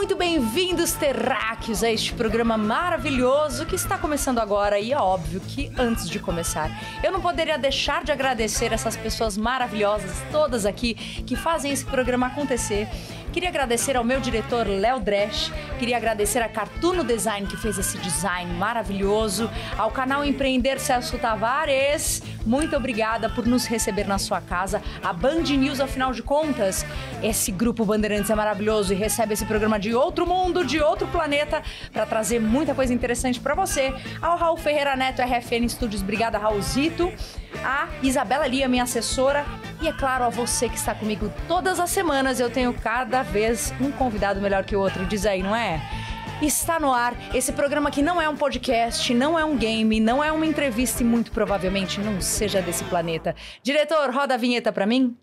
muito bem-vindos, terráqueos, a este programa maravilhoso que está começando agora. E é óbvio que antes de começar, eu não poderia deixar de agradecer essas pessoas maravilhosas, todas aqui, que fazem esse programa acontecer. Queria agradecer ao meu diretor Léo Dresch, queria agradecer a Cartuno Design que fez esse design maravilhoso, ao canal Empreender Celso Tavares, muito obrigada por nos receber na sua casa. A Band News, afinal de contas, esse grupo Bandeirantes é maravilhoso e recebe esse programa de outro mundo, de outro planeta, para trazer muita coisa interessante para você. Ao Raul Ferreira Neto, RFN Studios, obrigada, Raulzito. A Isabela Lia, minha assessora. E é claro, a você que está comigo todas as semanas, eu tenho cada vez um convidado melhor que o outro. Diz aí, não é? Está no ar esse programa que não é um podcast, não é um game, não é uma entrevista e muito provavelmente não seja desse planeta. Diretor, roda a vinheta para mim.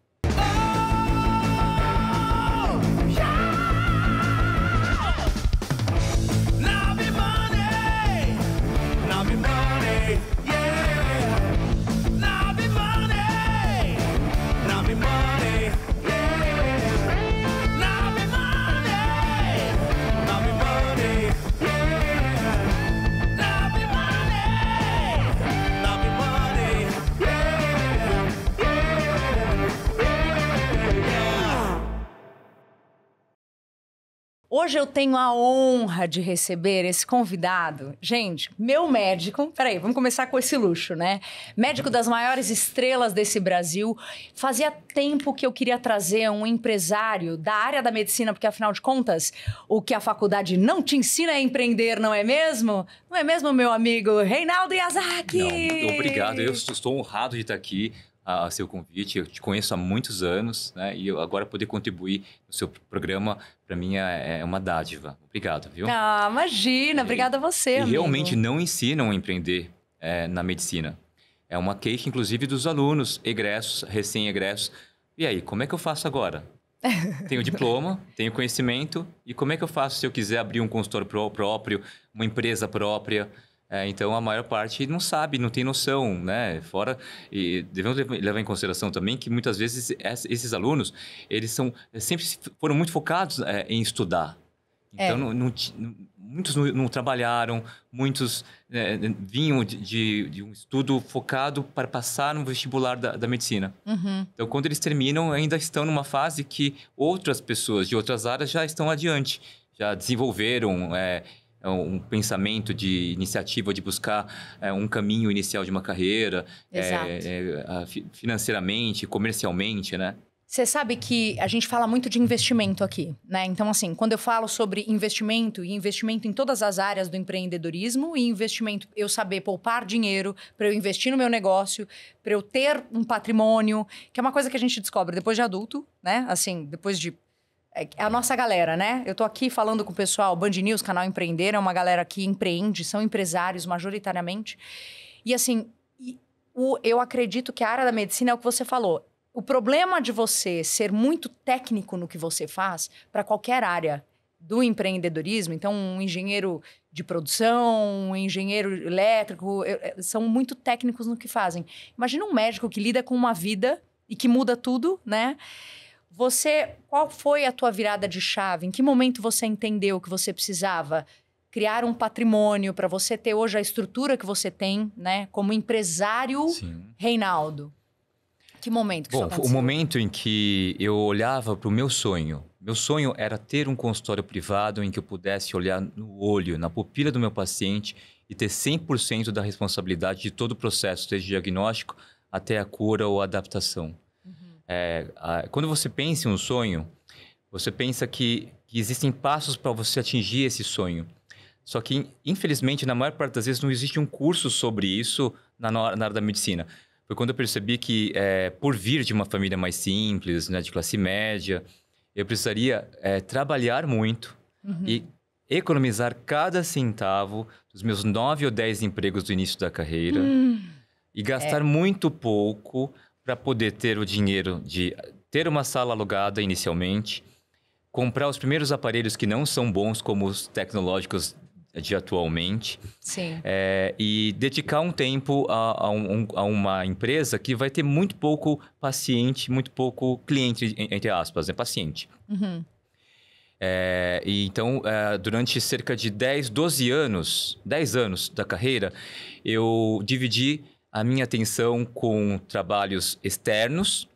Hoje eu tenho a honra de receber esse convidado. Gente, meu médico. Peraí, vamos começar com esse luxo, né? Médico das maiores estrelas desse Brasil. Fazia tempo que eu queria trazer um empresário da área da medicina, porque afinal de contas, o que a faculdade não te ensina é empreender, não é mesmo? Não é mesmo, meu amigo? Reinaldo Yazaki! Não, obrigado, eu estou honrado de estar aqui ao seu convite. Eu te conheço há muitos anos, né? E agora poder contribuir no seu programa, para mim, é, é uma dádiva. Obrigado, viu? Ah, imagina! Obrigada a você, e amigo. realmente não ensinam a empreender é, na medicina. É uma queixa, inclusive, dos alunos, egressos, recém-egressos. E aí, como é que eu faço agora? tenho diploma, tenho conhecimento, e como é que eu faço se eu quiser abrir um consultório próprio, uma empresa própria? É, então a maior parte não sabe, não tem noção, né? Fora e devemos levar em consideração também que muitas vezes esses alunos eles são eh, sempre foram muito focados é, em estudar. É. Então é. não, não, muitos não, não, trabalharam, muitos né, vinham de, de, de, um estudo focado para passar no vestibular da, da medicina. Uhum. Então quando eles terminam ainda estão numa fase que outras pessoas de outras áreas já estão adiante, já desenvolveram é, é um pensamento de iniciativa de buscar é, um caminho inicial de uma carreira é, é financeiramente comercialmente né você sabe que a gente fala muito de investimento aqui, né? Então, assim, quando eu falo sobre investimento e investimento em todas as áreas do empreendedorismo e investimento, eu saber poupar dinheiro para eu investir no meu negócio, para eu ter um patrimônio, que é uma coisa que a gente descobre depois de adulto, né? Assim, depois de é, é a nossa galera, né? Eu tô aqui falando com o pessoal, Band News, Canal Empreender, é uma galera que empreende, são empresários majoritariamente. E assim, eu acredito que a área da medicina é o que você falou. O problema de você ser muito técnico no que você faz, para qualquer área do empreendedorismo, então um engenheiro de produção, um engenheiro elétrico, é, são muito técnicos no que fazem. Imagina um médico que lida com uma vida e que muda tudo, né? Você, qual foi a tua virada de chave? Em que momento você entendeu que você precisava criar um patrimônio para você ter hoje a estrutura que você tem, né, como empresário Sim. Reinaldo? Que momento que Bom, o momento em que eu olhava para o meu sonho. Meu sonho era ter um consultório privado em que eu pudesse olhar no olho, na pupila do meu paciente e ter 100% da responsabilidade de todo o processo, desde o diagnóstico até a cura ou a adaptação. É, a, quando você pensa em um sonho, você pensa que, que existem passos para você atingir esse sonho. Só que, infelizmente, na maior parte das vezes não existe um curso sobre isso na, na área da medicina. Foi quando eu percebi que, é, por vir de uma família mais simples, né, de classe média, eu precisaria é, trabalhar muito uhum. e economizar cada centavo dos meus nove ou dez empregos do início da carreira hum. e gastar é. muito pouco para poder ter o dinheiro de ter uma sala alugada inicialmente, comprar os primeiros aparelhos que não são bons como os tecnológicos de atualmente. Sim. É, e dedicar um tempo a, a, um, a, uma empresa que vai ter muito pouco paciente, muito pouco cliente, entre aspas, né? Paciente. Uhum. É, e então, é, durante cerca de 10, 12 anos, 10 anos da carreira, eu dividi a minha atenção com trabalhos externos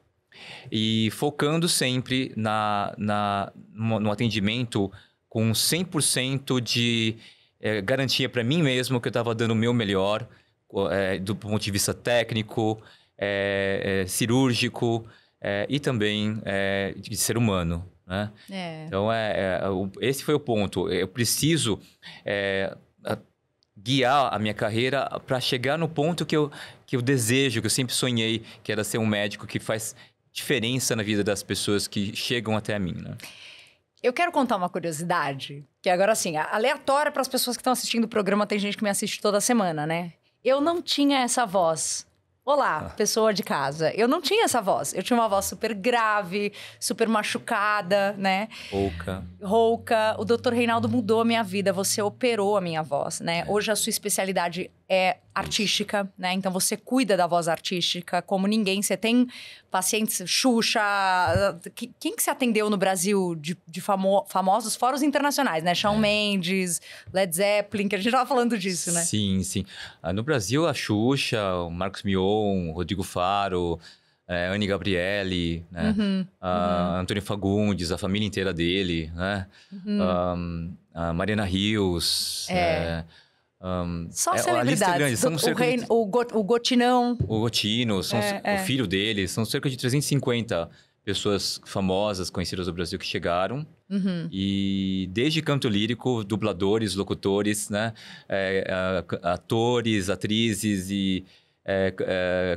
e focando sempre na, na, no atendimento com 100% de é, garantia para mim mesmo que eu estava dando o meu melhor, é, do ponto de vista técnico, é, cirúrgico e também de ser humano. Né? É. Então, é, é esse foi o ponto. Eu preciso guiar a minha carreira para chegar no ponto que eu, que eu desejo, que eu sempre sonhei, que era ser um médico que faz diferença na vida das pessoas que chegam até mim, né? Eu quero contar uma curiosidade, que agora assim, aleatória para as pessoas que estão assistindo o programa, tem gente que me assiste toda semana, né? Eu não tinha essa voz Olá, ah. pessoa de casa. Eu não tinha essa voz. Eu tinha uma voz super grave, super machucada, né? Rouca. Rouca. O doutor Reinaldo mudou a minha vida. Você operou a minha voz, né? É. Hoje a sua especialidade é artística, né? Então você cuida da voz artística como ninguém. Você tem pacientes, Xuxa, quem que se atendeu no Brasil de, de famo, famosos fora os internacionais, né? Shawn é. Mendes, Led Zeppelin, que a gente tava falando disso, né? Sim, sim. Ah, no Brasil, a Xuxa, o Marcos Mion, o Rodrigo Faro, é, Anne Gabriele, né? Uhum, ah, uhum. Antônio Fagundes, a família inteira dele, né? Uhum. Ah, a Mariana Rios, é. é um, Só é, celebridades. A lista é grande. São o, rei, de... o, got, o, Gotinão. O Gotino, são é, é. o filho dele. São cerca de 350 pessoas famosas, conhecidas do Brasil que chegaram. Uhum. E desde canto lírico, dubladores, locutores, né? É, é, atores, atrizes e... É,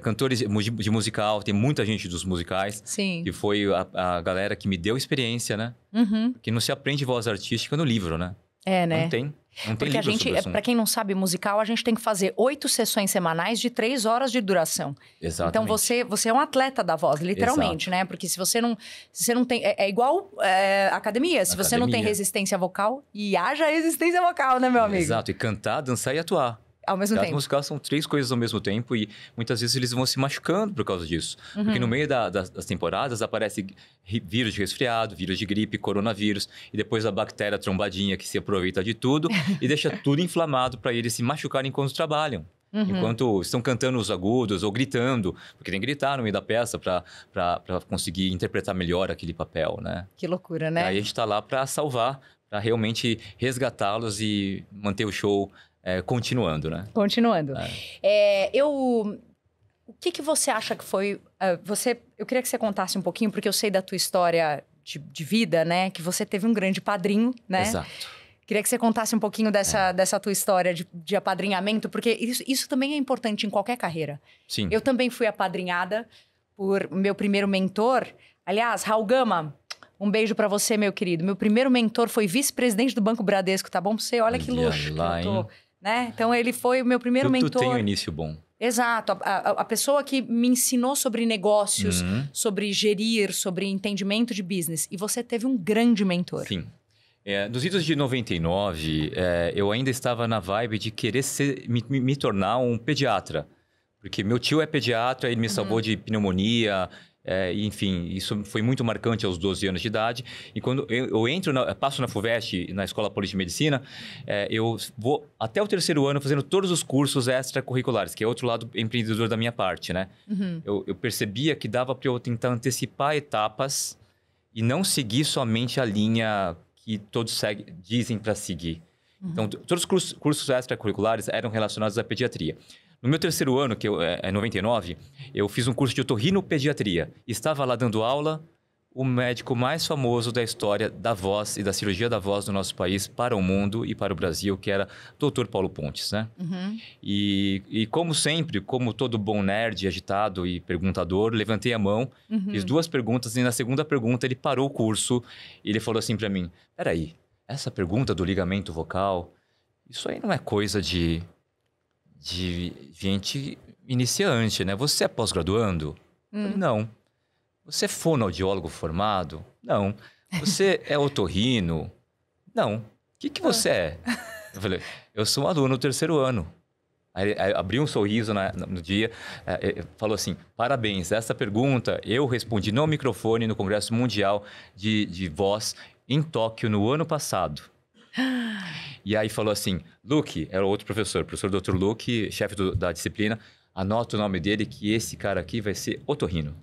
cantores de musical, tem muita gente dos musicais. Sim. E foi a, a galera que me deu experiência, né? Uhum. Que não se aprende voz artística no livro, né? É, né? Não tem. Porque a gente, é, para quem não sabe musical, a gente tem que fazer oito sessões semanais de três horas de duração. Então, Exatamente. Então você, você é um atleta da voz, literalmente, Exato. né? Porque se você não, se você não tem, é, é igual é, academia. Se academia. você não tem resistência vocal, e haja resistência vocal, né, meu amigo? Exato. E cantar, dançar e atuar ao mesmo teatro tempo. musical são três coisas ao mesmo tempo e muitas vezes eles vão se machucando por causa disso. Uhum. Porque no meio da, das, das, temporadas aparece vírus de resfriado, vírus de gripe, coronavírus e depois a bactéria trombadinha que se aproveita de tudo e deixa tudo inflamado para eles se machucarem quando trabalham. Uhum. Enquanto estão cantando os agudos ou gritando, porque tem que gritar no meio da peça para conseguir interpretar melhor aquele papel, né? Que loucura, né? E aí a gente está lá para salvar, para realmente resgatá-los e manter o show é, continuando, né? Continuando. É. É, eu. O que, que você acha que foi. Uh, você, eu queria que você contasse um pouquinho, porque eu sei da tua história de, de vida, né? Que você teve um grande padrinho, né? Exato. Queria que você contasse um pouquinho dessa, é. dessa tua história de, de apadrinhamento, porque isso, isso também é importante em qualquer carreira. Sim. Eu também fui apadrinhada por meu primeiro mentor. Aliás, Raul Gama, um beijo para você, meu querido. Meu primeiro mentor foi vice-presidente do Banco Bradesco, tá bom pra você? Olha que luxo. que eu tô... Né? Então ele foi o meu primeiro tu, mentor. Tu tem um início bom. Exato, a, a, a pessoa que me ensinou sobre negócios, uhum. sobre gerir, sobre entendimento de business. E você teve um grande mentor. Sim. É, nos idos de 99, é, eu ainda estava na vibe de querer ser, me, me, me tornar um pediatra. Porque meu tio é pediatra, ele me uhum. salvou de pneumonia, é, enfim, isso foi muito marcante aos 12 anos de idade. E quando eu, eu entro, na, passo na FUVEST, na Escola Paulista de Medicina, é, eu vou até o terceiro ano fazendo todos os cursos extracurriculares, que é outro lado empreendedor da minha parte, né? Uhum. Eu, eu percebia que dava para eu tentar antecipar etapas e não seguir somente a linha que todos segue, dizem para seguir. Uhum. Então, todos os cursos, cursos extracurriculares eram relacionados à pediatria. No meu terceiro ano, que eu, é 99, é eu fiz um curso de otorrinopediatria. Estava lá dando aula o médico mais famoso da história da voz e da cirurgia da voz do nosso país para o mundo e para o Brasil, que era Dr. Paulo Pontes, né? Uhum. E, e, como sempre, como todo bom nerd, agitado e perguntador, levantei a mão, uhum. fiz duas perguntas e na segunda pergunta ele parou o curso e ele falou assim para mim, peraí, essa pergunta do ligamento vocal, isso aí não é coisa de de gente iniciante, né? Você é pós-graduando? Hum. Não. Você é fonoaudiólogo formado? Não. Você é otorrino? Não. O que, que você é? Eu falei, eu sou um aluno do terceiro ano. Aí, aí abriu um sorriso na, no dia, é, falou assim: parabéns, essa pergunta eu respondi no microfone no Congresso Mundial de, de Voz em Tóquio no ano passado. E aí falou assim: Luke, era outro professor, professor Dr. Luke, chefe do, da disciplina, anota o nome dele, que esse cara aqui vai ser Otorrino.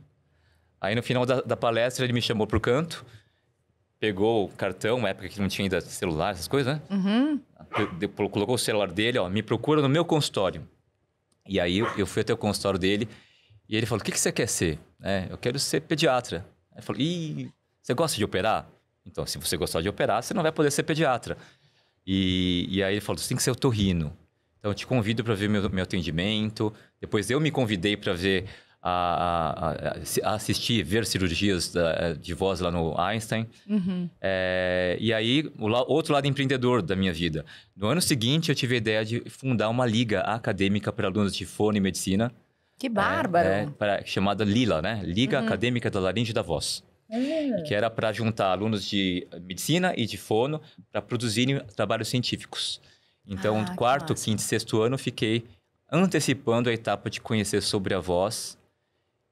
Aí no final da, da palestra ele me chamou pro canto, pegou o cartão, uma época que não tinha ainda celular, essas coisas, né? Uhum. Colocou o celular dele, ó, me procura no meu consultório. E aí eu fui até o consultório dele e ele falou: O que, que você quer ser? É, eu quero ser pediatra. Ele falou: Ih, você gosta de operar? Então, se você gostar de operar, você não vai poder ser pediatra. E, e aí ele falou, você tem que ser otorrino. Então, eu te convido para ver meu, meu atendimento. Depois eu me convidei para ver, a, a, a, assistir, ver cirurgias da, de voz lá no Einstein. Uhum. É, e aí, o la, outro lado empreendedor da minha vida. No ano seguinte, eu tive a ideia de fundar uma liga acadêmica para alunos de fono e medicina. Que é, bárbaro! É, é, chamada Lila, né? Liga uhum. Acadêmica da Laringe da Voz é. que era para juntar alunos de medicina e de fono para produzirem trabalhos científicos. Então, ah, quarto, quinto e sexto ano, fiquei antecipando a etapa de conhecer sobre a voz,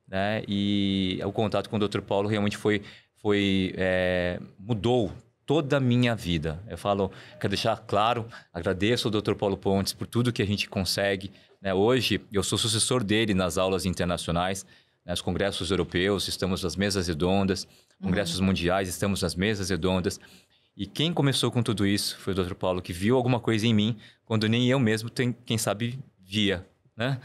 né? E o contato com o Dr. Paulo realmente foi, foi é, mudou toda a minha vida. Eu falo, quero deixar claro, agradeço ao Dr. Paulo Pontes por tudo que a gente consegue. Né? Hoje, eu sou sucessor dele nas aulas internacionais né, os congressos europeus, estamos nas mesas redondas, congressos uhum. mundiais, estamos nas mesas redondas. E quem começou com tudo isso foi o Dr. Paulo, que viu alguma coisa em mim quando nem eu mesmo, tem, quem sabe, via. Né?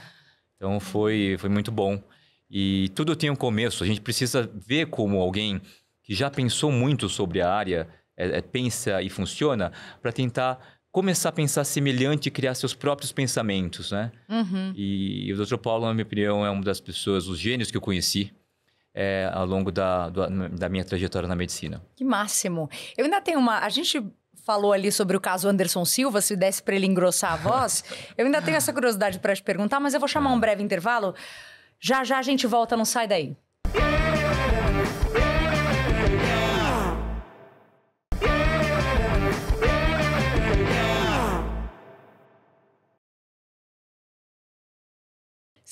Então foi, foi muito bom. E tudo tem um começo, a gente precisa ver como alguém que já pensou muito sobre a área é, é, pensa e funciona para tentar começar a pensar semelhante e criar seus próprios pensamentos, né? Uhum. E, e, o Dr. Paulo, na minha opinião, é uma das pessoas, os gênios que eu conheci é, ao longo da, do, da minha trajetória na medicina. Que máximo! Eu ainda tenho uma... A gente falou ali sobre o caso Anderson Silva, se desse para ele engrossar a voz. eu ainda tenho essa curiosidade para te perguntar, mas eu vou chamar um breve intervalo. Já já a gente volta, não sai daí. Música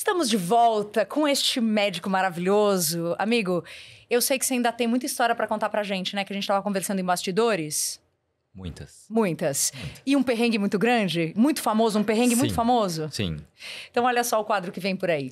Estamos de volta com este médico maravilhoso. Amigo, eu sei que você ainda tem muita história para contar pra gente, né? Que a gente tava conversando em bastidores. Muitas. Muitas. Muitas. E um perrengue muito grande? Muito famoso, um perrengue Sim. muito famoso? Sim. Então, olha só o quadro que vem por aí.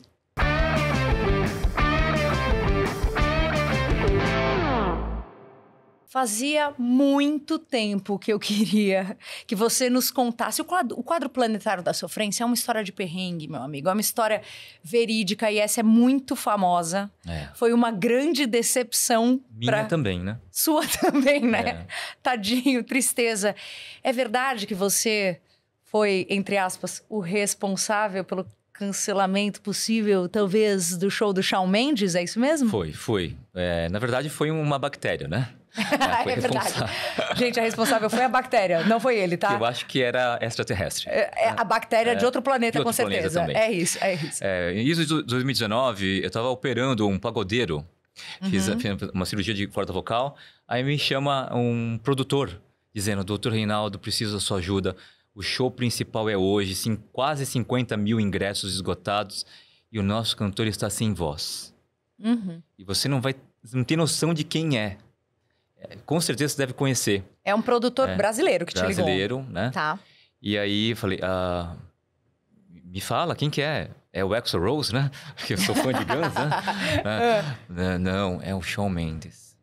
Fazia muito tempo que eu queria que você nos contasse. O quadro, o quadro planetário da sofrência é uma história de perrengue, meu amigo. É uma história verídica e essa é muito famosa. É. Foi uma grande decepção. Minha pra... também, né? Sua também, né? É. Tadinho, tristeza. É verdade que você foi, entre aspas, o responsável pelo cancelamento possível, talvez, do show do Shawn Mendes, é isso mesmo? Foi, foi. É, na verdade, foi uma bactéria, né? Ah, é, é verdade. Gente, a responsável foi a bactéria, não foi ele, tá? Eu acho que era extraterrestre. É, é a bactéria é, de outro planeta, de outro com certeza. é isso, é isso. É, em isso de 2019, eu estava operando um pagodeiro. Fiz, uhum. fiz uma cirurgia de corda vocal. Aí me chama um produtor, dizendo: Doutor Reinaldo, preciso da sua ajuda. O show principal é hoje, sim, quase 50 mil ingressos esgotados e o nosso cantor está sem voz. Uhum. E você não vai, não tem noção de quem é. Com certeza você deve conhecer. É um produtor é, brasileiro que te ligou. Brasileiro, né? Tá. E aí eu falei, ah, me fala, quem que é? É o exo Rose, né? Porque eu sou fã de Guns, né? né? É. não, é o Shawn Mendes.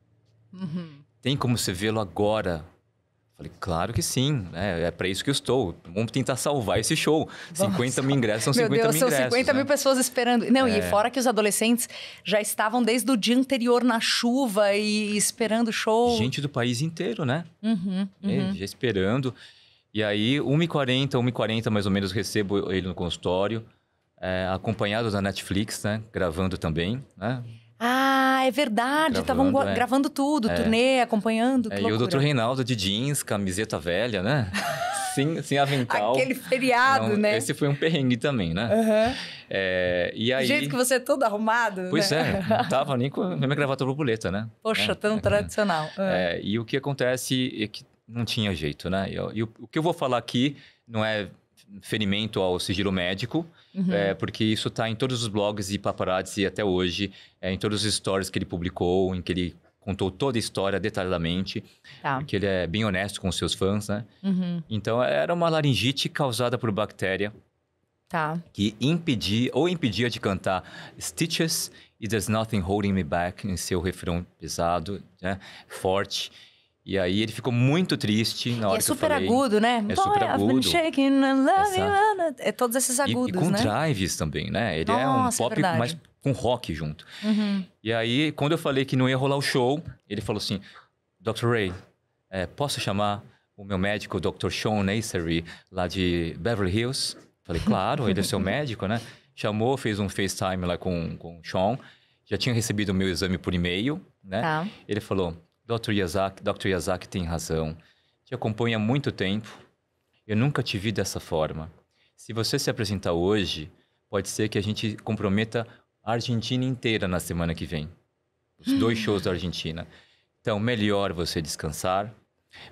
Uhum. Tem como você vê-lo agora Falei, claro que sim, né? é para isso que eu estou. Vamos tentar salvar esse show. Nossa. 50 mil ingressos são 50 Deus, mil são ingressos. São 50 né? mil pessoas esperando. Não, é... e fora que os adolescentes já estavam desde o dia anterior na chuva e esperando o show. Gente do país inteiro, né? Uhum, uhum. É, já esperando. E aí, 1h40, 1h40 mais ou menos, recebo ele no consultório, é, acompanhado da Netflix, né? Gravando também, né? Ah, é verdade. Estavam gravando, é. gravando, tudo, é. turnê, acompanhando. É, e o Dr. Reinaldo de jeans, camiseta velha, né? sem, sem avental. Aquele feriado, né? Esse foi um perrengue também, né? Uhum. É, e aí... Do jeito que você é todo arrumado. Né? Pois né? é, não tava nem com a minha gravata borboleta, né? Poxa, é, tão tradicional. É, é, e o que acontece é que não tinha jeito, né? E, o, o que eu vou falar aqui não é ferimento ao sigilo médico, Uhum. É, porque isso está em todos os blogs e paparazzi até hoje, é, em todos os stories que ele publicou, em que ele contou toda a história detalhadamente, tá. que ele é bem honesto com os seus fãs, né? Uhum. Então, era uma laringite causada por bactéria tá. que impedia ou impedia de cantar Stitches e There's Nothing Holding Me Back em seu refrão pesado, né? forte. E aí ele ficou muito triste na hora é que eu falei. É super agudo, né? É Boy, super agudo. Shaking, é todos esses agudos, e, e com né? drives também, né? Ele é Nossa, é um pop é com rock junto. Uhum. E aí, quando eu falei que não ia rolar o show, ele falou assim, Dr. Ray, é, posso chamar o meu médico, o Dr. Sean Nacery, lá de Beverly Hills? Falei, claro, ele é seu médico, né? Chamou, fez um FaceTime lá com, com o Sean. Já tinha recebido o meu exame por e-mail, né? Tá. Ele falou Dr. Yazaki, Dr. Yazaki tem razão. Te acompanho há muito tempo. Eu nunca te vi dessa forma. Se você se apresentar hoje, pode ser que a gente comprometa a Argentina inteira na semana que vem. Os dois shows da Argentina. Então, melhor você descansar,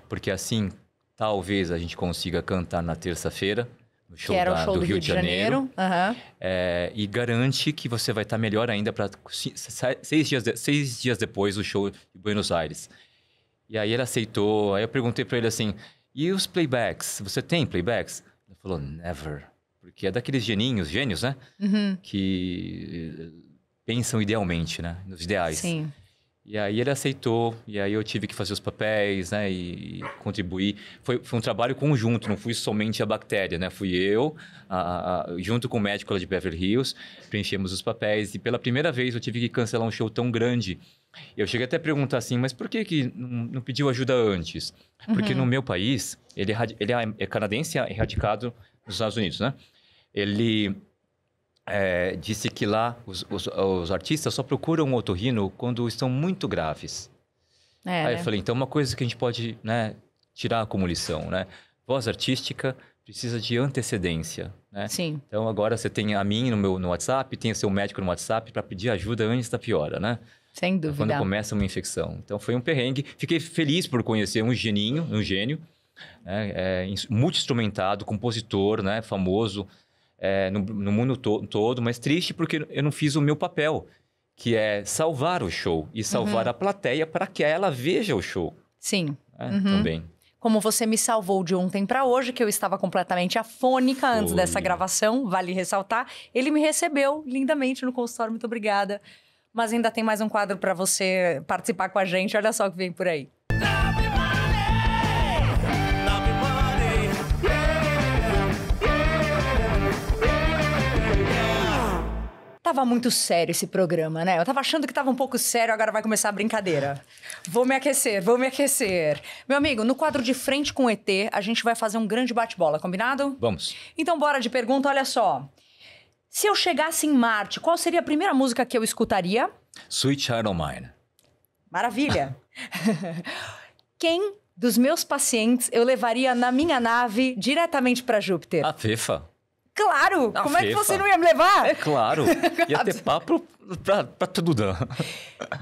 porque assim talvez a gente consiga cantar na terça-feira no show, que era o show do, do, Rio, de Janeiro, Janeiro. Uhum. É, e garante que você vai estar tá melhor ainda para seis dias, seis dias depois do show de Buenos Aires. E aí ele aceitou, aí eu perguntei para ele assim, e os playbacks, você tem playbacks? Ele falou, never, porque é daqueles geninhos, gênios, né, uhum. que eh, pensam idealmente, né, nos ideais. Sim. E aí ele aceitou, e aí eu tive que fazer os papéis, né, e, contribuir. Foi, foi um trabalho conjunto, não fui somente a bactéria, né? Fui eu, a, a, junto com o médico lá de Beverly Hills, preenchemos os papéis e pela primeira vez eu tive que cancelar um show tão grande. Eu cheguei até a perguntar assim, mas por que que não, não pediu ajuda antes? Porque uhum. no meu país, ele, é ele é canadense é radicado nos Estados Unidos, né? Ele é, disse que lá os, os, os, artistas só procuram um otorrino quando estão muito graves. É, Aí eu né? falei, então uma coisa que a gente pode né, tirar como lição, né? Voz artística precisa de antecedência, né? Sim. Então agora você tem a mim no meu no WhatsApp, tem o seu médico no WhatsApp para pedir ajuda antes da piora, né? Sem é dúvida. Quando começa uma infecção. Então foi um perrengue. Fiquei feliz por conhecer um geninho, um gênio, né? é, muito instrumentado, compositor, né? Famoso, é, no, no, mundo to todo, mas triste porque eu não fiz o meu papel, que é salvar o show e salvar uhum. a plateia para que ela veja o show. Sim. É, uhum. Também como você me salvou de ontem para hoje, que eu estava completamente afônica antes dessa gravação, vale ressaltar. Ele me recebeu lindamente no consultório, muito obrigada. Mas ainda tem mais um quadro para você participar com a gente. Olha só o que vem por aí. Ah! tava muito sério esse programa, né? Eu tava achando que tava um pouco sério, agora vai começar a brincadeira. Vou me aquecer, vou me aquecer. Meu amigo, no quadro de frente com o ET, a gente vai fazer um grande bate-bola, combinado? Vamos. Então, bora de pergunta, olha só. Se eu chegasse em Marte, qual seria a primeira música que eu escutaria? Sweet Child of Mine. Maravilha. Quem dos meus pacientes eu levaria na minha nave diretamente para Júpiter? A Fefa. Claro! como fefa. é que você não ia me levar? É claro! Ia ter papo pra, pra tudo dar.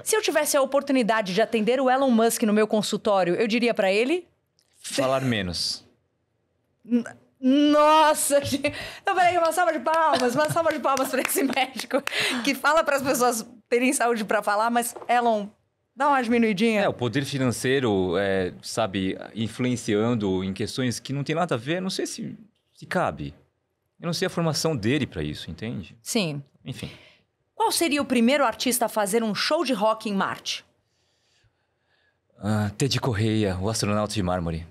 Se eu tivesse a oportunidade de atender o Elon Musk no meu consultório, eu diria para ele... Falar menos. Nossa, Então, peraí, uma salva de palmas, uma salva de palmas para esse médico que fala para as pessoas terem saúde para falar, mas Elon, dá uma diminuidinha. É, o poder financeiro, é, sabe, influenciando em questões que não tem nada a ver, não sei se, se cabe. Eu não sei a formação dele para isso, entende? Sim. Enfim. Qual seria o primeiro artista a fazer um show de rock em Marte? Ah, Ted Correia, o astronauta de mármore.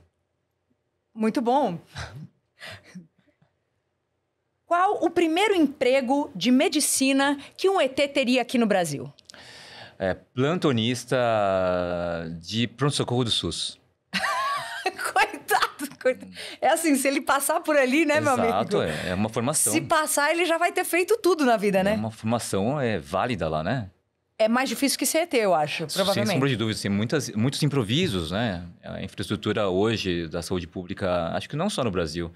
Muito bom. Qual o primeiro emprego de medicina que um ET teria aqui no Brasil? É, plantonista de pronto-socorro do SUS. É assim, se ele passar por ali, né, Exato, meu amigo? Exato, é. é uma formação. Se passar, ele já vai ter feito tudo na vida, é né? É uma formação é, válida lá, né? É mais difícil que CET, eu acho, provavelmente. Sem sombra de dúvida, tem muitas, muitos improvisos, né? A infraestrutura hoje da saúde pública, acho que não só no Brasil,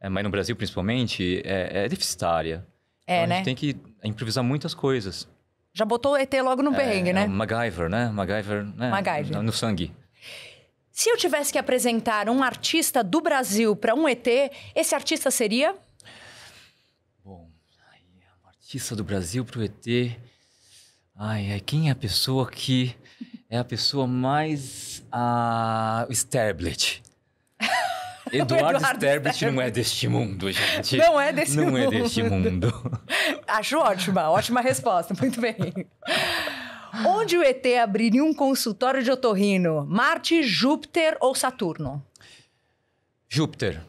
é, mas no Brasil principalmente, é, é deficitária. É, então, né? A gente tem que improvisar muitas coisas. Já botou o ET logo no é, perrengue, é né? É MacGyver, né? MacGyver, né? MacGyver. No sangue. Se eu tivesse que apresentar um artista do Brasil para um ET, esse artista seria? Bom, aí, um artista do Brasil para o ET. Ai, ai, quem é a pessoa que é a pessoa mais uh, ah, Sterblet. Eduardo, Eduardo não é deste mundo, gente. Não é deste não mundo. Não é deste mundo. Acho ótima, ótima resposta. Muito bem. Onde o ET abriria um consultório de otorrino? Marte, Júpiter ou Saturno? Júpiter.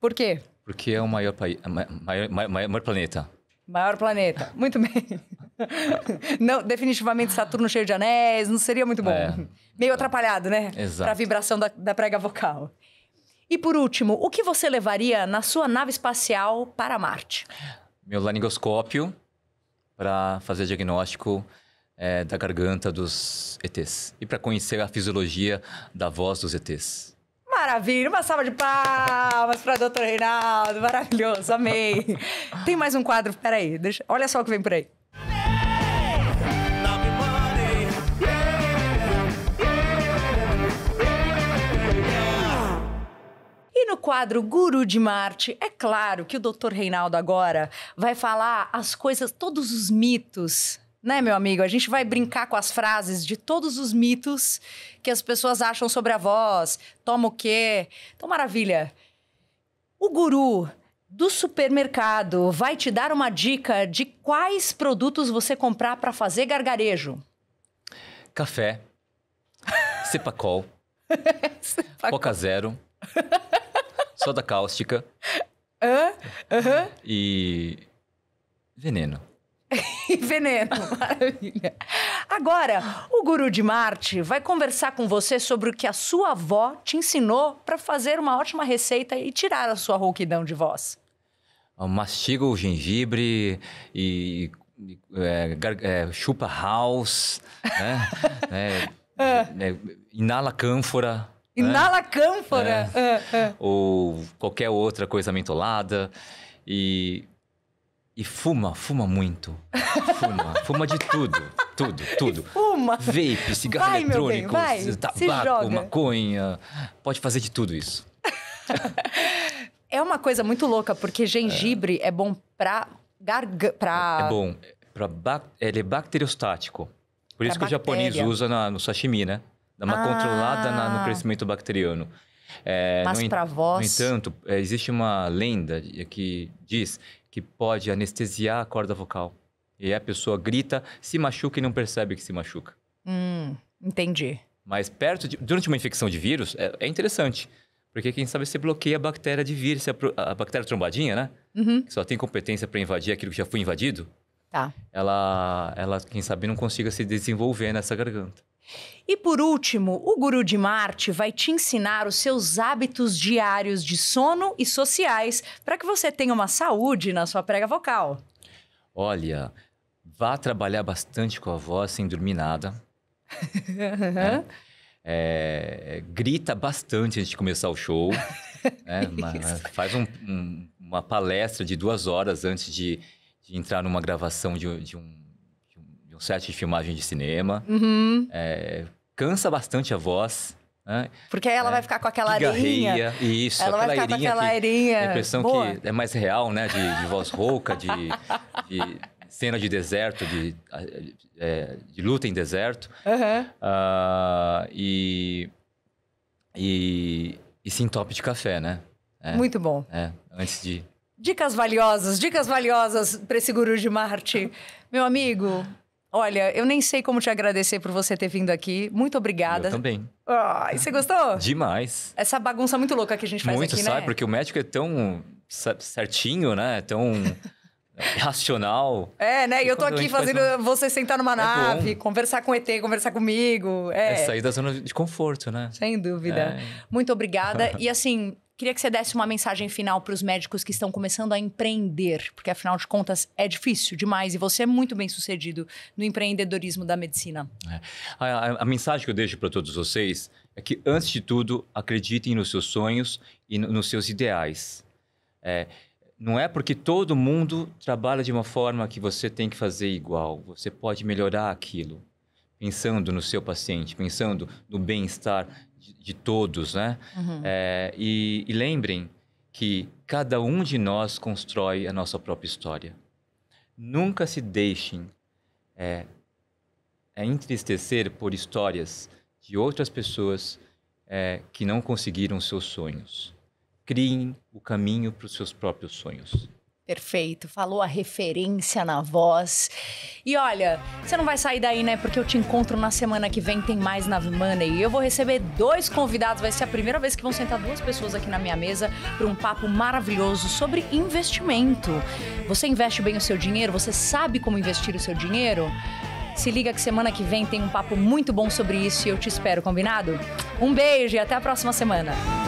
Por quê? Porque é o maior, maior, é maior, maior planeta. Maior planeta. Muito bem. não, definitivamente Saturno cheio de anéis, não seria muito bom. É. Meio atrapalhado, né? Exato. Para a vibração da, da prega vocal. E por último, o que você levaria na sua nave espacial para Marte? Meu laringoscópio para fazer diagnóstico é, da garganta dos ETs e para conhecer a fisiologia da voz dos ETs. Maravilha, uma salva de palmas para Dr. Reinaldo, maravilhoso, amei. Tem mais um quadro, peraí, deixa, olha só o que vem por aí. E no quadro Guru de Marte, é claro que o Dr. Reinaldo agora vai falar as coisas, todos os mitos né, meu amigo? A gente vai brincar com as frases de todos os mitos que as pessoas acham sobre a voz, toma o quê. Então, maravilha. O guru do supermercado vai te dar uma dica de quais produtos você comprar para fazer gargarejo. Café, Cepacol, Coca Zero, soda cáustica. E veneno. e veneno. Maravilha. Agora, o Guru de Marte vai conversar com você sobre o que a sua avó te ensinou para fazer uma ótima receita e tirar a sua rouquidão de voz. Mastiga o gengibre e, e é, é, chupa house, né? É, ah. é, inala cânfora. Né? Inala né? cânfora! É. Ah, ah. Ou qualquer outra coisa mentolada. E e fuma, fuma muito. Fuma, fuma de tudo, tudo, tudo. E fuma. Vape, cigarro vai, eletrônico, bem, tabaco, maconha. Pode fazer de tudo isso. é uma coisa muito louca, porque gengibre é, é bom pra garganta. Pra... É bom. Pra ba... Ele é bacteriostático. Por isso que o japonês usa na, no sashimi, né? Dá uma ah. controlada na, no ah. crescimento bacteriano. É, Mas para vós. No entanto, é, existe uma lenda que diz que pode anestesiar a corda vocal. E a pessoa grita, se machuca e não percebe que se machuca. Hum, entendi. Mas perto de, durante uma infecção de vírus, é, é interessante. Porque quem sabe você bloqueia a bactéria de vírus, a, a, bactéria trombadinha, né? Uhum. Que só tem competência para invadir aquilo que já foi invadido. Tá. Ela, ela, quem sabe, não consiga se desenvolver nessa garganta. E por último, o Guru de Marte vai te ensinar os seus hábitos diários de sono e sociais para que você tenha uma saúde na sua prega vocal. Olha, vá trabalhar bastante com a voz sem dormir nada. Né? é, grita bastante antes de começar o show. Né? uma, faz um, um, uma palestra de duas horas antes de, de entrar numa gravação de, de um set de filmagem de cinema. Uhum. É, cansa bastante a voz. Né? Porque aí ela é, vai ficar com aquela airinha. Isso, ela vai ficar com aquela airinha. A impressão Boa. que é mais real, né? De, de voz rouca, de, de, cena de deserto, de, é, de luta em deserto. Uhum. Uh, e, e, e sim top de café, né? É, Muito bom. É, antes de. Dicas valiosas, dicas valiosas para esse guru de Marte. Meu amigo, Olha, eu nem sei como te agradecer por você ter vindo aqui. Muito obrigada. Eu também. Ai, você gostou? Demais. Essa bagunça muito louca que a gente faz muito, aqui, sabe? né? Muito, sabe? Porque o médico é tão certinho, né? tão... racional. É, né? E eu tô aqui fazendo faz um... você sentar numa é nave, conversar com o ET, conversar comigo. É. é sair da zona de conforto, né? Sem dúvida. É. Muito obrigada. e assim, Queria que você desse uma mensagem final para os médicos que estão começando a empreender, porque afinal de contas é difícil demais e você é muito bem sucedido no empreendedorismo da medicina. É. A, a, a mensagem que eu deixo para todos vocês é que, antes de tudo, acreditem nos seus sonhos e no, nos seus ideais. É, não é porque todo mundo trabalha de uma forma que você tem que fazer igual. Você pode melhorar aquilo, pensando no seu paciente, pensando no bem-estar de, de todos, né? Uhum. É, e, e lembrem que cada um de nós constrói a nossa própria história. Nunca se deixem é, é entristecer por histórias de outras pessoas é, que não conseguiram seus sonhos. Criem o caminho para os seus próprios sonhos. Perfeito, falou a referência na voz. E olha, você não vai sair daí, né? Porque eu te encontro na semana que vem, tem mais Nave Money. Eu vou receber dois convidados, vai ser a primeira vez que vão sentar duas pessoas aqui na minha mesa para um papo maravilhoso sobre investimento. Você investe bem o seu dinheiro? Você sabe como investir o seu dinheiro? Se liga que semana que vem tem um papo muito bom sobre isso e eu te espero, combinado? Um beijo e até a próxima semana.